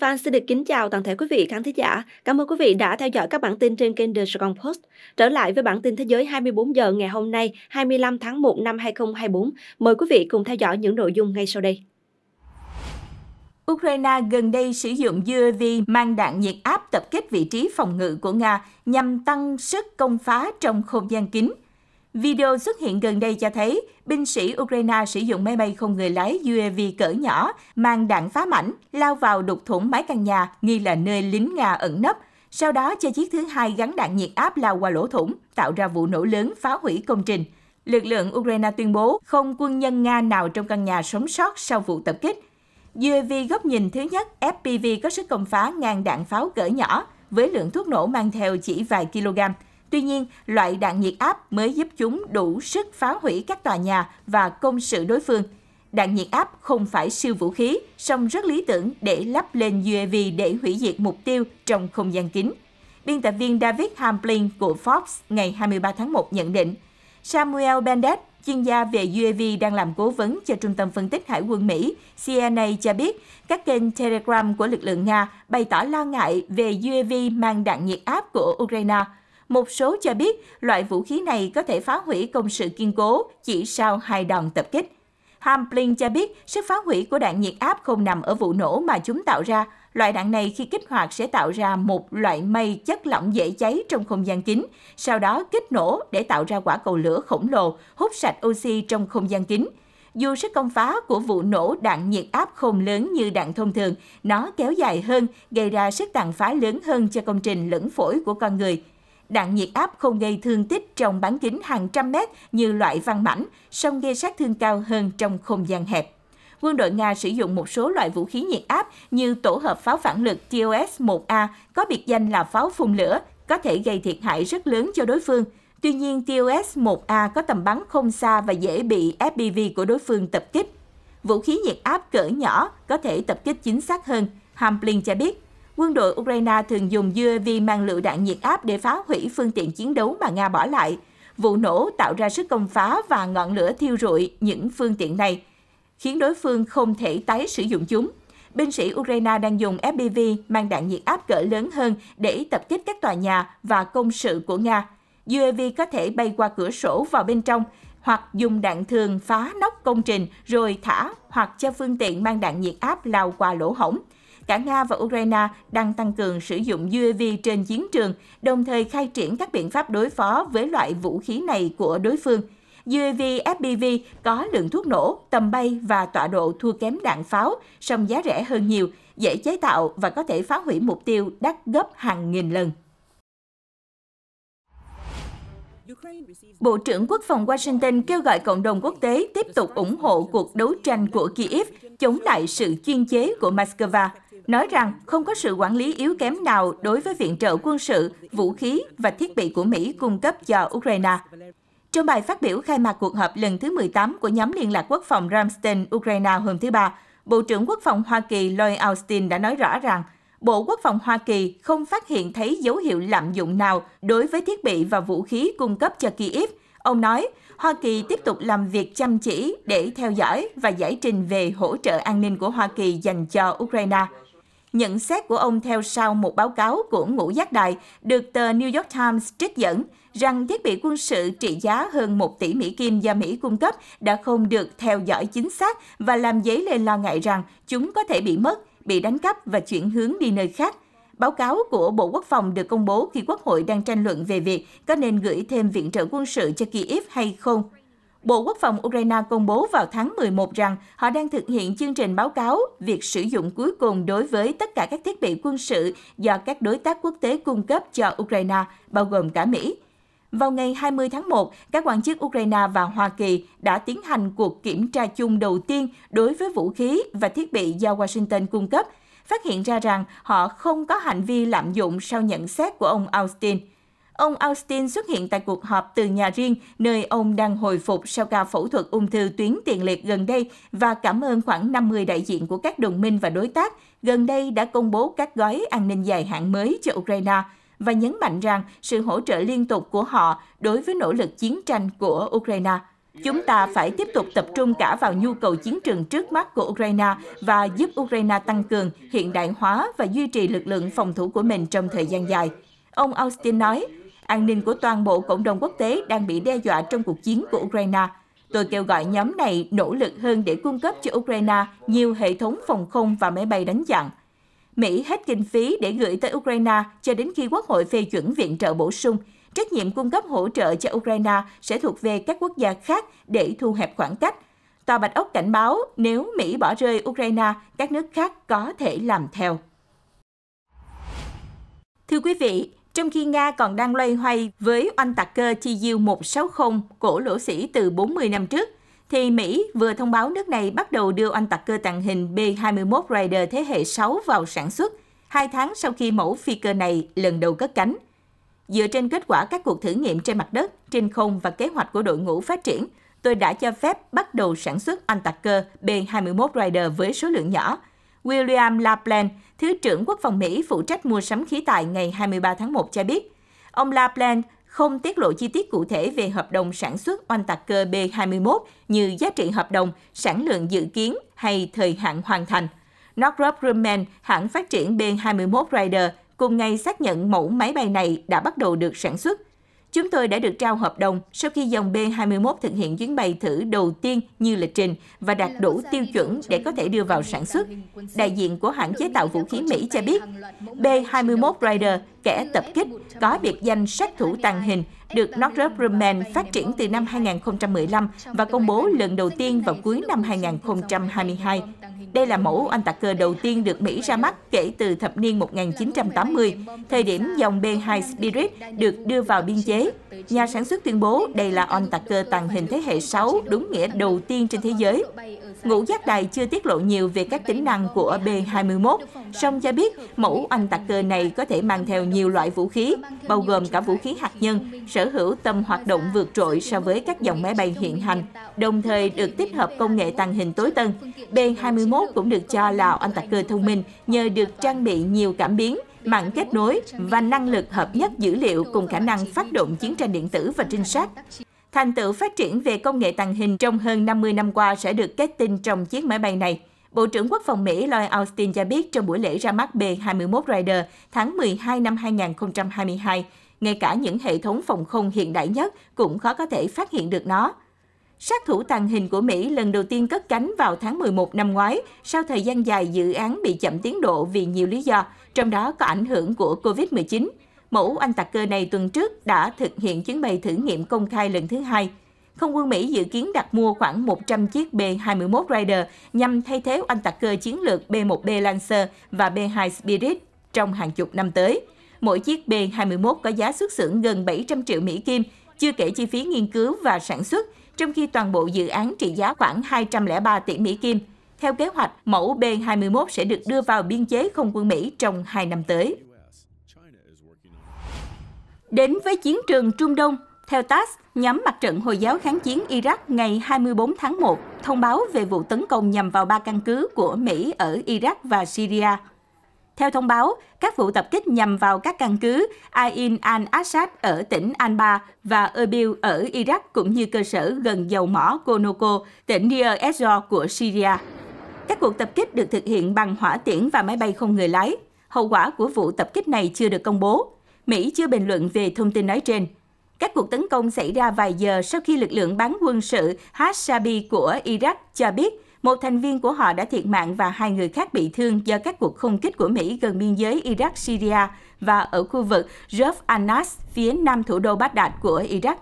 Fan xin được kính chào toàn thể quý vị khán thính giả. Cảm ơn quý vị đã theo dõi các bản tin trên kênh The Second Post. Trở lại với bản tin thế giới 24 giờ ngày hôm nay, 25 tháng 1 năm 2024. Mời quý vị cùng theo dõi những nội dung ngay sau đây. Ukraine gần đây sử dụng UAV mang đạn nhiệt áp tập kết vị trí phòng ngự của Nga nhằm tăng sức công phá trong không gian kính – Video xuất hiện gần đây cho thấy binh sĩ Ukraine sử dụng máy bay không người lái UAV cỡ nhỏ mang đạn phá mảnh lao vào đục thủng mái căn nhà nghi là nơi lính Nga ẩn nấp, sau đó cho chiếc thứ hai gắn đạn nhiệt áp lao qua lỗ thủng, tạo ra vụ nổ lớn phá hủy công trình. Lực lượng Ukraine tuyên bố không quân nhân Nga nào trong căn nhà sống sót sau vụ tập kích. UAV góc nhìn thứ nhất, FPV có sức công phá ngang đạn pháo cỡ nhỏ với lượng thuốc nổ mang theo chỉ vài kg. Tuy nhiên, loại đạn nhiệt áp mới giúp chúng đủ sức phá hủy các tòa nhà và công sự đối phương. Đạn nhiệt áp không phải siêu vũ khí, song rất lý tưởng để lắp lên UAV để hủy diệt mục tiêu trong không gian kín. Biên tập viên David Hamplin của Fox ngày 23 tháng 1 nhận định, Samuel Bendett, chuyên gia về UAV đang làm cố vấn cho Trung tâm Phân tích Hải quân Mỹ, CNA cho biết các kênh Telegram của lực lượng Nga bày tỏ lo ngại về UAV mang đạn nhiệt áp của Ukraine – một số cho biết loại vũ khí này có thể phá hủy công sự kiên cố chỉ sau hai đòn tập kích. Hamplin cho biết sức phá hủy của đạn nhiệt áp không nằm ở vụ nổ mà chúng tạo ra. Loại đạn này khi kích hoạt sẽ tạo ra một loại mây chất lỏng dễ cháy trong không gian kín, sau đó kích nổ để tạo ra quả cầu lửa khổng lồ, hút sạch oxy trong không gian kín. Dù sức công phá của vụ nổ đạn nhiệt áp không lớn như đạn thông thường, nó kéo dài hơn, gây ra sức tàn phá lớn hơn cho công trình lẫn phổi của con người – Đạn nhiệt áp không gây thương tích trong bán kính hàng trăm mét như loại văn mảnh, song gây sát thương cao hơn trong không gian hẹp. Quân đội Nga sử dụng một số loại vũ khí nhiệt áp như tổ hợp pháo phản lực TOS-1A, có biệt danh là pháo phun lửa, có thể gây thiệt hại rất lớn cho đối phương. Tuy nhiên, TOS-1A có tầm bắn không xa và dễ bị FPV của đối phương tập kích. Vũ khí nhiệt áp cỡ nhỏ có thể tập kích chính xác hơn, Hamplin cho biết. Quân đội Ukraine thường dùng UAV mang lựu đạn nhiệt áp để phá hủy phương tiện chiến đấu mà Nga bỏ lại. Vụ nổ tạo ra sức công phá và ngọn lửa thiêu rụi những phương tiện này, khiến đối phương không thể tái sử dụng chúng. Binh sĩ Ukraine đang dùng FPV mang đạn nhiệt áp cỡ lớn hơn để tập kích các tòa nhà và công sự của Nga. UAV có thể bay qua cửa sổ vào bên trong, hoặc dùng đạn thường phá nóc công trình rồi thả hoặc cho phương tiện mang đạn nhiệt áp lao qua lỗ hổng cả Nga và Ukraine đang tăng cường sử dụng UAV trên chiến trường, đồng thời khai triển các biện pháp đối phó với loại vũ khí này của đối phương. UAV FPV có lượng thuốc nổ, tầm bay và tọa độ thua kém đạn pháo, song giá rẻ hơn nhiều, dễ chế tạo và có thể phá hủy mục tiêu đắt gấp hàng nghìn lần. Bộ trưởng Quốc phòng Washington kêu gọi cộng đồng quốc tế tiếp tục ủng hộ cuộc đấu tranh của Kyiv chống lại sự chuyên chế của Moscow nói rằng không có sự quản lý yếu kém nào đối với viện trợ quân sự, vũ khí và thiết bị của Mỹ cung cấp cho Ukraine. Trong bài phát biểu khai mạc cuộc họp lần thứ 18 của nhóm liên lạc quốc phòng Ramstein Ukraine hôm thứ Ba, Bộ trưởng Quốc phòng Hoa Kỳ Lloyd Austin đã nói rõ rằng Bộ Quốc phòng Hoa Kỳ không phát hiện thấy dấu hiệu lạm dụng nào đối với thiết bị và vũ khí cung cấp cho Kyiv. Ông nói, Hoa Kỳ tiếp tục làm việc chăm chỉ để theo dõi và giải trình về hỗ trợ an ninh của Hoa Kỳ dành cho Ukraine. Nhận xét của ông theo sau một báo cáo của Ngũ Giác Đài được tờ New York Times trích dẫn rằng thiết bị quân sự trị giá hơn 1 tỷ Mỹ Kim do Mỹ cung cấp đã không được theo dõi chính xác và làm dấy lên lo ngại rằng chúng có thể bị mất, bị đánh cắp và chuyển hướng đi nơi khác. Báo cáo của Bộ Quốc phòng được công bố khi Quốc hội đang tranh luận về việc có nên gửi thêm viện trợ quân sự cho Kyiv hay không. Bộ Quốc phòng Ukraine công bố vào tháng 11 rằng họ đang thực hiện chương trình báo cáo việc sử dụng cuối cùng đối với tất cả các thiết bị quân sự do các đối tác quốc tế cung cấp cho Ukraine, bao gồm cả Mỹ. Vào ngày 20 tháng 1, các quan chức Ukraine và Hoa Kỳ đã tiến hành cuộc kiểm tra chung đầu tiên đối với vũ khí và thiết bị do Washington cung cấp, phát hiện ra rằng họ không có hành vi lạm dụng sau nhận xét của ông Austin – Ông Austin xuất hiện tại cuộc họp từ nhà riêng, nơi ông đang hồi phục sau ca phẫu thuật ung thư tuyến tiền liệt gần đây và cảm ơn khoảng 50 đại diện của các đồng minh và đối tác gần đây đã công bố các gói an ninh dài hạn mới cho Ukraine và nhấn mạnh rằng sự hỗ trợ liên tục của họ đối với nỗ lực chiến tranh của Ukraine. Chúng ta phải tiếp tục tập trung cả vào nhu cầu chiến trường trước mắt của Ukraine và giúp Ukraine tăng cường, hiện đại hóa và duy trì lực lượng phòng thủ của mình trong thời gian dài. Ông Austin nói, an ninh của toàn bộ cộng đồng quốc tế đang bị đe dọa trong cuộc chiến của Ukraine. Tôi kêu gọi nhóm này nỗ lực hơn để cung cấp cho Ukraine nhiều hệ thống phòng không và máy bay đánh chặn. Mỹ hết kinh phí để gửi tới Ukraine cho đến khi Quốc hội phê chuẩn viện trợ bổ sung. Trách nhiệm cung cấp hỗ trợ cho Ukraine sẽ thuộc về các quốc gia khác để thu hẹp khoảng cách. Tòa Bạch Ốc cảnh báo nếu Mỹ bỏ rơi Ukraine, các nước khác có thể làm theo. Thưa quý vị, trong khi Nga còn đang loay hoay với oanh tạc cơ Chiu 160 cổ lỗ sĩ từ 40 năm trước, thì Mỹ vừa thông báo nước này bắt đầu đưa oanh tạc cơ tàng hình B-21 Raider thế hệ 6 vào sản xuất, hai tháng sau khi mẫu phi cơ này lần đầu cất cánh. Dựa trên kết quả các cuộc thử nghiệm trên mặt đất, trên không và kế hoạch của đội ngũ phát triển, tôi đã cho phép bắt đầu sản xuất oanh tạc cơ B-21 Raider với số lượng nhỏ – William Laplan, Thứ trưởng Quốc phòng Mỹ phụ trách mua sắm khí tài ngày 23 tháng 1 cho biết. Ông Laplan không tiết lộ chi tiết cụ thể về hợp đồng sản xuất oanh tạc cơ B-21 như giá trị hợp đồng, sản lượng dự kiến hay thời hạn hoàn thành. Northrop Grumman, hãng phát triển B-21 Raider, cùng ngày xác nhận mẫu máy bay này đã bắt đầu được sản xuất Chúng tôi đã được trao hợp đồng sau khi dòng B-21 thực hiện chuyến bay thử đầu tiên như lịch trình và đạt đủ tiêu chuẩn để có thể đưa vào sản xuất. Đại diện của hãng chế tạo vũ khí Mỹ cho biết, B-21 Raider, kẻ tập kích, có biệt danh sát thủ tàng hình được Northrop Grumman phát triển từ năm 2015 và công bố lần đầu tiên vào cuối năm 2022. Đây là mẫu oanh tạc cơ đầu tiên được Mỹ ra mắt kể từ thập niên 1980, thời điểm dòng B-2 Spirit được đưa vào biên chế. Nhà sản xuất tuyên bố đây là oanh tạc cơ tàng hình thế hệ 6 đúng nghĩa đầu tiên trên thế giới. Ngũ giác đài chưa tiết lộ nhiều về các tính năng của B-21, song cho biết mẫu anh tạc cơ này có thể mang theo nhiều loại vũ khí, bao gồm cả vũ khí hạt nhân, sở hữu tầm hoạt động vượt trội so với các dòng máy bay hiện hành, đồng thời được tích hợp công nghệ tàng hình tối tân. B-21 cũng được cho là anh tạc cơ thông minh nhờ được trang bị nhiều cảm biến, mạng kết nối và năng lực hợp nhất dữ liệu cùng khả năng phát động chiến tranh điện tử và trinh sát. Thành tựu phát triển về công nghệ tàng hình trong hơn 50 năm qua sẽ được kết tinh trong chiếc máy bay này. Bộ trưởng Quốc phòng Mỹ Lloyd Austin cho biết trong buổi lễ ra mắt B-21 Raider tháng 12 năm 2022, ngay cả những hệ thống phòng không hiện đại nhất cũng khó có thể phát hiện được nó. Sát thủ tàng hình của Mỹ lần đầu tiên cất cánh vào tháng 11 năm ngoái, sau thời gian dài dự án bị chậm tiến độ vì nhiều lý do, trong đó có ảnh hưởng của COVID-19. Mẫu anh tạc cơ này tuần trước đã thực hiện chuyến bay thử nghiệm công khai lần thứ hai. Không quân Mỹ dự kiến đặt mua khoảng 100 chiếc B-21 Raider nhằm thay thế anh tạc cơ chiến lược B-1B Lancer và B-2 Spirit trong hàng chục năm tới. Mỗi chiếc B-21 có giá xuất xưởng gần 700 triệu Mỹ Kim, chưa kể chi phí nghiên cứu và sản xuất, trong khi toàn bộ dự án trị giá khoảng 203 tỷ Mỹ Kim. Theo kế hoạch, mẫu B-21 sẽ được đưa vào biên chế không quân Mỹ trong 2 năm tới. Đến với chiến trường Trung Đông, theo TASS, nhóm mặt trận Hồi giáo kháng chiến Iraq ngày 24 tháng 1 thông báo về vụ tấn công nhằm vào ba căn cứ của Mỹ ở Iraq và Syria. Theo thông báo, các vụ tập kích nhằm vào các căn cứ Ain al-Assad ở tỉnh Anbar và Erbil ở Iraq cũng như cơ sở gần dầu mỏ Konoko, tỉnh Deir ez-Zor của Syria. Các cuộc tập kích được thực hiện bằng hỏa tiễn và máy bay không người lái. Hậu quả của vụ tập kích này chưa được công bố, Mỹ chưa bình luận về thông tin nói trên. Các cuộc tấn công xảy ra vài giờ sau khi lực lượng bán quân sự Hashabi của Iraq cho biết một thành viên của họ đã thiệt mạng và hai người khác bị thương do các cuộc không kích của Mỹ gần biên giới Iraq-Syria và ở khu vực Raf Anas phía nam thủ đô Baghdad của Iraq.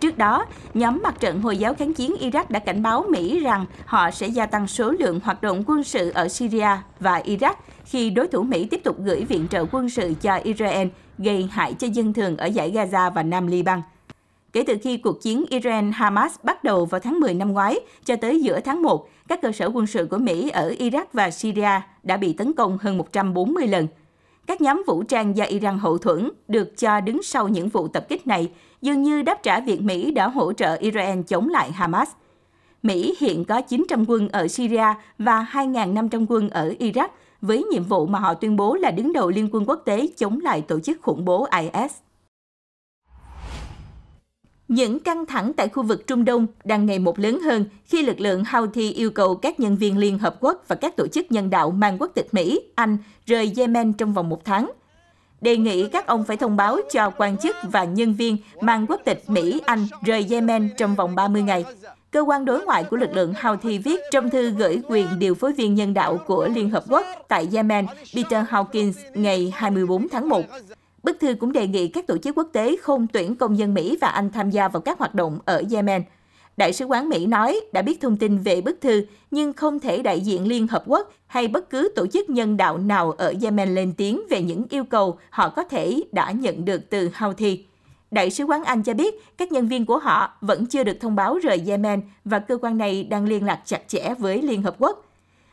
Trước đó, nhóm mặt trận Hồi giáo kháng chiến Iraq đã cảnh báo Mỹ rằng họ sẽ gia tăng số lượng hoạt động quân sự ở Syria và Iraq khi đối thủ Mỹ tiếp tục gửi viện trợ quân sự cho Israel – gây hại cho dân thường ở giải Gaza và Nam Liban. Kể từ khi cuộc chiến Iran-Hamas bắt đầu vào tháng 10 năm ngoái cho tới giữa tháng 1, các cơ sở quân sự của Mỹ ở Iraq và Syria đã bị tấn công hơn 140 lần. Các nhóm vũ trang do Iran hậu thuẫn được cho đứng sau những vụ tập kích này dường như đáp trả việc Mỹ đã hỗ trợ Iran chống lại Hamas. Mỹ hiện có 900 quân ở Syria và 2.500 quân ở Iraq với nhiệm vụ mà họ tuyên bố là đứng đầu Liên quân quốc tế chống lại tổ chức khủng bố IS. Những căng thẳng tại khu vực Trung Đông đang ngày một lớn hơn khi lực lượng Houthi yêu cầu các nhân viên Liên Hợp Quốc và các tổ chức nhân đạo mang quốc tịch Mỹ, Anh rời Yemen trong vòng một tháng. Đề nghị các ông phải thông báo cho quan chức và nhân viên mang quốc tịch Mỹ, Anh rời Yemen trong vòng 30 ngày. Cơ quan đối ngoại của lực lượng Houthi viết trong thư gửi quyền điều phối viên nhân đạo của Liên Hợp Quốc tại Yemen, Peter Hawkins, ngày 24 tháng 1. Bức thư cũng đề nghị các tổ chức quốc tế không tuyển công dân Mỹ và Anh tham gia vào các hoạt động ở Yemen. Đại sứ quán Mỹ nói đã biết thông tin về bức thư nhưng không thể đại diện Liên Hợp Quốc hay bất cứ tổ chức nhân đạo nào ở Yemen lên tiếng về những yêu cầu họ có thể đã nhận được từ Houthi. Đại sứ quán Anh cho biết các nhân viên của họ vẫn chưa được thông báo rời Yemen và cơ quan này đang liên lạc chặt chẽ với Liên Hợp Quốc.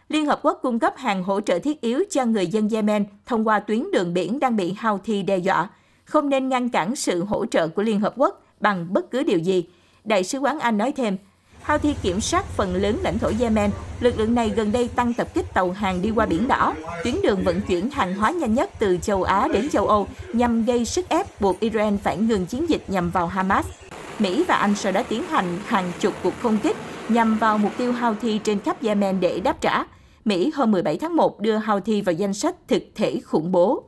Liên Hợp Quốc cung cấp hàng hỗ trợ thiết yếu cho người dân Yemen thông qua tuyến đường biển đang bị hao thi đe dọa, không nên ngăn cản sự hỗ trợ của Liên Hợp Quốc bằng bất cứ điều gì. Đại sứ quán Anh nói thêm, Houthi kiểm soát phần lớn lãnh thổ Yemen. Lực lượng này gần đây tăng tập kích tàu hàng đi qua Biển Đỏ, tuyến đường vận chuyển hàng hóa nhanh nhất từ châu Á đến châu Âu, nhằm gây sức ép buộc Iran phải ngừng chiến dịch nhằm vào Hamas. Mỹ và Anh sau đó tiến hành hàng chục cuộc không kích nhằm vào mục tiêu Houthi trên khắp Yemen để đáp trả. Mỹ hôm 17 tháng 1 đưa Houthi vào danh sách thực thể khủng bố.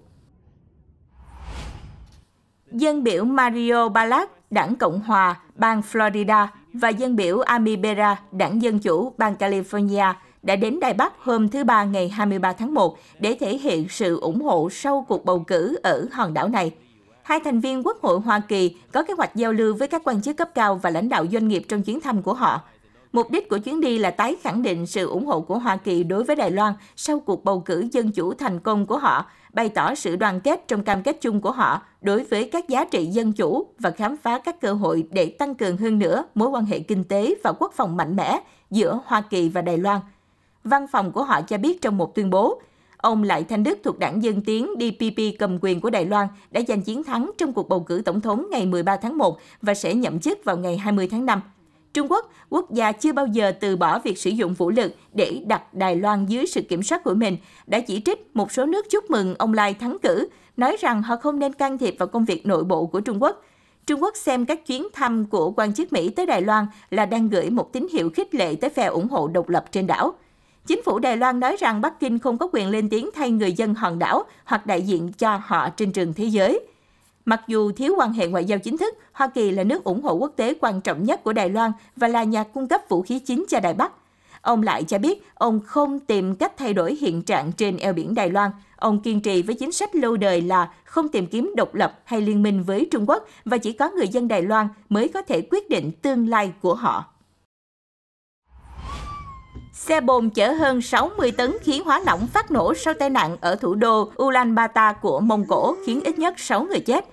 Dân biểu Mario Ballard, đảng Cộng hòa, bang Florida, và dân biểu Ami Bera, đảng Dân Chủ, bang California, đã đến Đài Bắc hôm thứ Ba ngày 23 tháng 1 để thể hiện sự ủng hộ sau cuộc bầu cử ở hòn đảo này. Hai thành viên Quốc hội Hoa Kỳ có kế hoạch giao lưu với các quan chức cấp cao và lãnh đạo doanh nghiệp trong chuyến thăm của họ – Mục đích của chuyến đi là tái khẳng định sự ủng hộ của Hoa Kỳ đối với Đài Loan sau cuộc bầu cử dân chủ thành công của họ, bày tỏ sự đoàn kết trong cam kết chung của họ đối với các giá trị dân chủ và khám phá các cơ hội để tăng cường hơn nữa mối quan hệ kinh tế và quốc phòng mạnh mẽ giữa Hoa Kỳ và Đài Loan. Văn phòng của họ cho biết trong một tuyên bố, ông Lại Thanh Đức thuộc đảng Dân Tiến DPP cầm quyền của Đài Loan đã giành chiến thắng trong cuộc bầu cử tổng thống ngày 13 tháng 1 và sẽ nhậm chức vào ngày 20 tháng 5. Trung Quốc, quốc gia chưa bao giờ từ bỏ việc sử dụng vũ lực để đặt Đài Loan dưới sự kiểm soát của mình, đã chỉ trích một số nước chúc mừng ông Lai thắng cử, nói rằng họ không nên can thiệp vào công việc nội bộ của Trung Quốc. Trung Quốc xem các chuyến thăm của quan chức Mỹ tới Đài Loan là đang gửi một tín hiệu khích lệ tới phe ủng hộ độc lập trên đảo. Chính phủ Đài Loan nói rằng Bắc Kinh không có quyền lên tiếng thay người dân hòn đảo hoặc đại diện cho họ trên trường thế giới. Mặc dù thiếu quan hệ ngoại giao chính thức, Hoa Kỳ là nước ủng hộ quốc tế quan trọng nhất của Đài Loan và là nhà cung cấp vũ khí chính cho Đài Bắc. Ông lại cho biết ông không tìm cách thay đổi hiện trạng trên eo biển Đài Loan. Ông kiên trì với chính sách lâu đời là không tìm kiếm độc lập hay liên minh với Trung Quốc và chỉ có người dân Đài Loan mới có thể quyết định tương lai của họ. Xe bồn chở hơn 60 tấn khí hóa lỏng phát nổ sau tai nạn ở thủ đô Ulaanbaatar của Mông Cổ khiến ít nhất 6 người chết.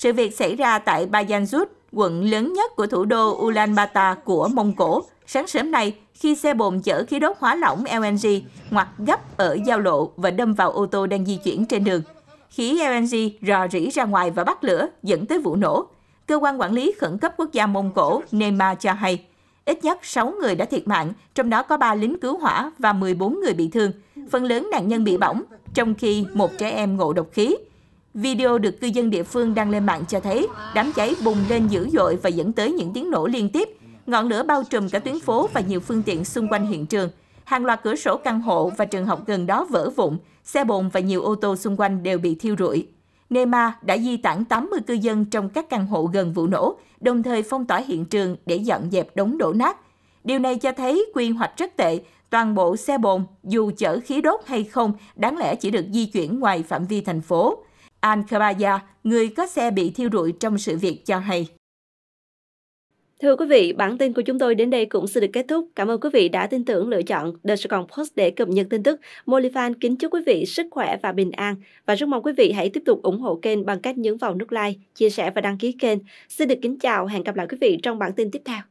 Sự việc xảy ra tại Bayanzut, quận lớn nhất của thủ đô Ulaanbaatar của Mông Cổ, sáng sớm nay khi xe bồn chở khí đốt hóa lỏng LNG ngoặt gấp ở giao lộ và đâm vào ô tô đang di chuyển trên đường. Khí LNG rò rỉ ra ngoài và bắt lửa, dẫn tới vụ nổ. Cơ quan quản lý khẩn cấp quốc gia Mông Cổ NEMA cho hay, ít nhất 6 người đã thiệt mạng, trong đó có 3 lính cứu hỏa và 14 người bị thương. Phần lớn nạn nhân bị bỏng, trong khi một trẻ em ngộ độc khí – Video được cư dân địa phương đăng lên mạng cho thấy đám cháy bùng lên dữ dội và dẫn tới những tiếng nổ liên tiếp. Ngọn lửa bao trùm cả tuyến phố và nhiều phương tiện xung quanh hiện trường. Hàng loạt cửa sổ căn hộ và trường học gần đó vỡ vụn, xe bồn và nhiều ô tô xung quanh đều bị thiêu rụi. NEMA đã di tản 80 cư dân trong các căn hộ gần vụ nổ, đồng thời phong tỏa hiện trường để dọn dẹp đống đổ nát. Điều này cho thấy quy hoạch rất tệ, toàn bộ xe bồn, dù chở khí đốt hay không, đáng lẽ chỉ được di chuyển ngoài phạm vi thành phố. Al Khabaya, người có xe bị thiêu rụi trong sự việc cho hay. Thưa quý vị, bản tin của chúng tôi đến đây cũng sẽ được kết thúc. Cảm ơn quý vị đã tin tưởng lựa chọn The Sài Gòn Post để cập nhật tin tức. Molifan kính chúc quý vị sức khỏe và bình an. Và rất mong quý vị hãy tiếp tục ủng hộ kênh bằng cách nhấn vào nút like, chia sẻ và đăng ký kênh. Xin được kính chào, hẹn gặp lại quý vị trong bản tin tiếp theo.